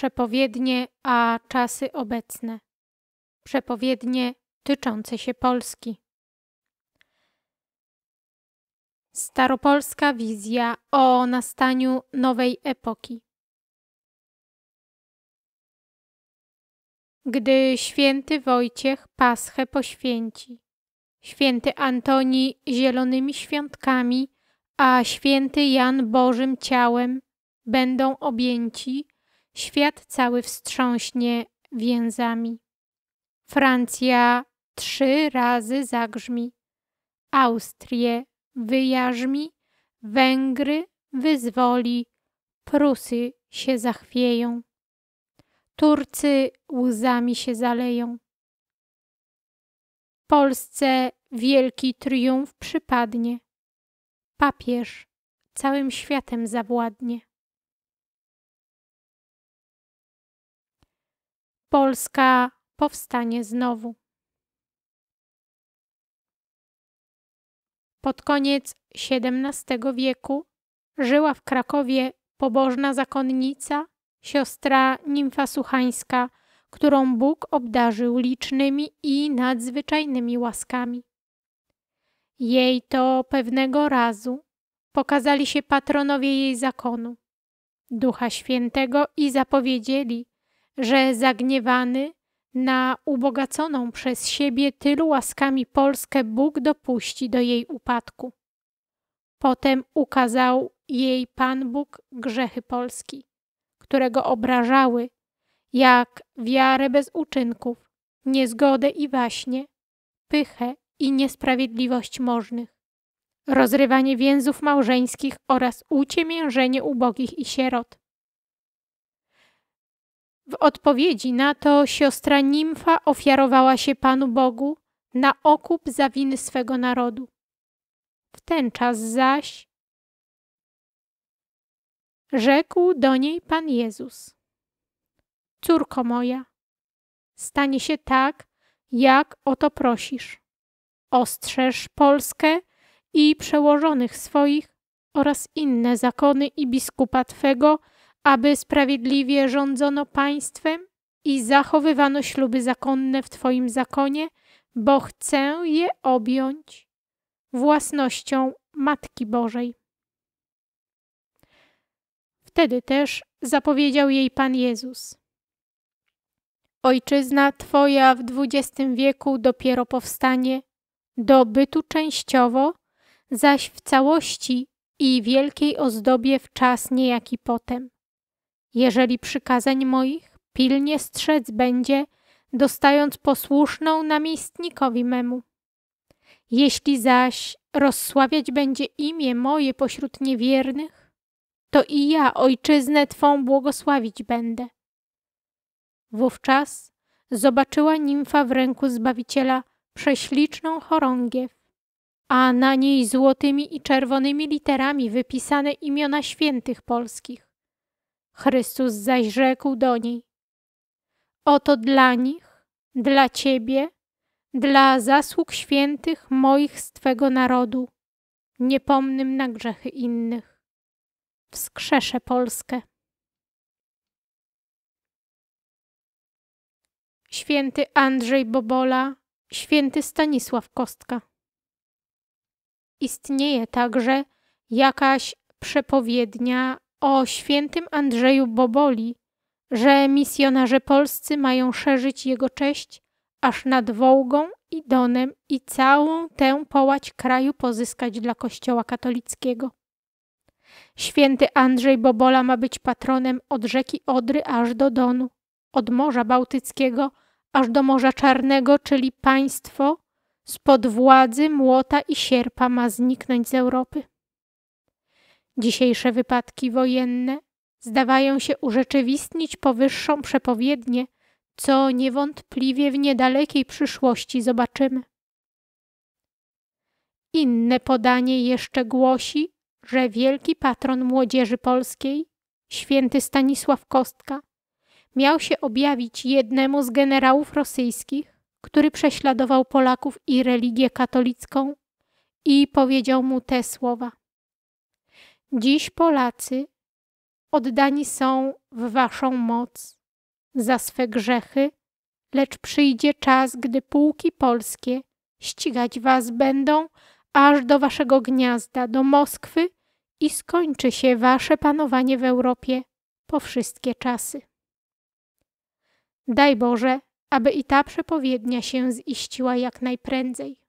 przepowiednie a czasy obecne, przepowiednie tyczące się Polski. Staropolska wizja o nastaniu nowej epoki. Gdy święty Wojciech Paschę poświęci, święty Antoni zielonymi świątkami, a święty Jan Bożym ciałem będą objęci Świat cały wstrząśnie więzami. Francja trzy razy zagrzmi. Austrię wyjarzmi, Węgry wyzwoli, Prusy się zachwieją. Turcy łzami się zaleją. Polsce wielki triumf przypadnie. Papież całym światem zawładnie. Polska powstanie znowu. Pod koniec XVII wieku żyła w Krakowie pobożna zakonnica, siostra nimfa suchańska, którą Bóg obdarzył licznymi i nadzwyczajnymi łaskami. Jej to pewnego razu pokazali się patronowie jej zakonu, Ducha Świętego i zapowiedzieli, że zagniewany na ubogaconą przez siebie tylu łaskami Polskę Bóg dopuści do jej upadku. Potem ukazał jej Pan Bóg grzechy Polski, którego obrażały, jak wiarę bez uczynków, niezgodę i waśnie, pychę i niesprawiedliwość możnych, rozrywanie więzów małżeńskich oraz uciemiężenie ubogich i sierot, w odpowiedzi na to siostra Nimfa ofiarowała się Panu Bogu na okup za winy swego narodu. W ten czas zaś rzekł do niej Pan Jezus: Córko moja, stanie się tak, jak o to prosisz. Ostrzeż Polskę i przełożonych swoich oraz inne zakony i biskupa Twego aby sprawiedliwie rządzono państwem i zachowywano śluby zakonne w Twoim zakonie, bo chcę je objąć własnością Matki Bożej. Wtedy też zapowiedział jej Pan Jezus. Ojczyzna Twoja w XX wieku dopiero powstanie do bytu częściowo, zaś w całości i wielkiej ozdobie w czas niejaki potem jeżeli przykazań moich pilnie strzec będzie, dostając posłuszną namiestnikowi memu. Jeśli zaś rozsławiać będzie imię moje pośród niewiernych, to i ja ojczyznę Twą błogosławić będę. Wówczas zobaczyła nimfa w ręku Zbawiciela prześliczną chorągiew, a na niej złotymi i czerwonymi literami wypisane imiona świętych polskich. Chrystus zaś rzekł do niej: Oto dla nich, dla ciebie, dla zasług świętych moich z twego narodu, niepomnym na grzechy innych. Wskrzeszę Polskę. Święty Andrzej Bobola, święty Stanisław Kostka. Istnieje także jakaś przepowiednia o świętym Andrzeju Boboli, że misjonarze polscy mają szerzyć jego cześć aż nad Wołgą i Donem i całą tę połać kraju pozyskać dla Kościoła katolickiego. Święty Andrzej Bobola ma być patronem od rzeki Odry aż do Donu, od Morza Bałtyckiego aż do Morza Czarnego, czyli państwo spod władzy młota i sierpa ma zniknąć z Europy. Dzisiejsze wypadki wojenne zdawają się urzeczywistnić powyższą przepowiednię, co niewątpliwie w niedalekiej przyszłości zobaczymy. Inne podanie jeszcze głosi, że wielki patron młodzieży polskiej, święty Stanisław Kostka, miał się objawić jednemu z generałów rosyjskich, który prześladował Polaków i religię katolicką i powiedział mu te słowa. Dziś Polacy oddani są w waszą moc za swe grzechy, lecz przyjdzie czas, gdy pułki polskie ścigać was będą aż do waszego gniazda, do Moskwy i skończy się wasze panowanie w Europie po wszystkie czasy. Daj Boże, aby i ta przepowiednia się ziściła jak najprędzej.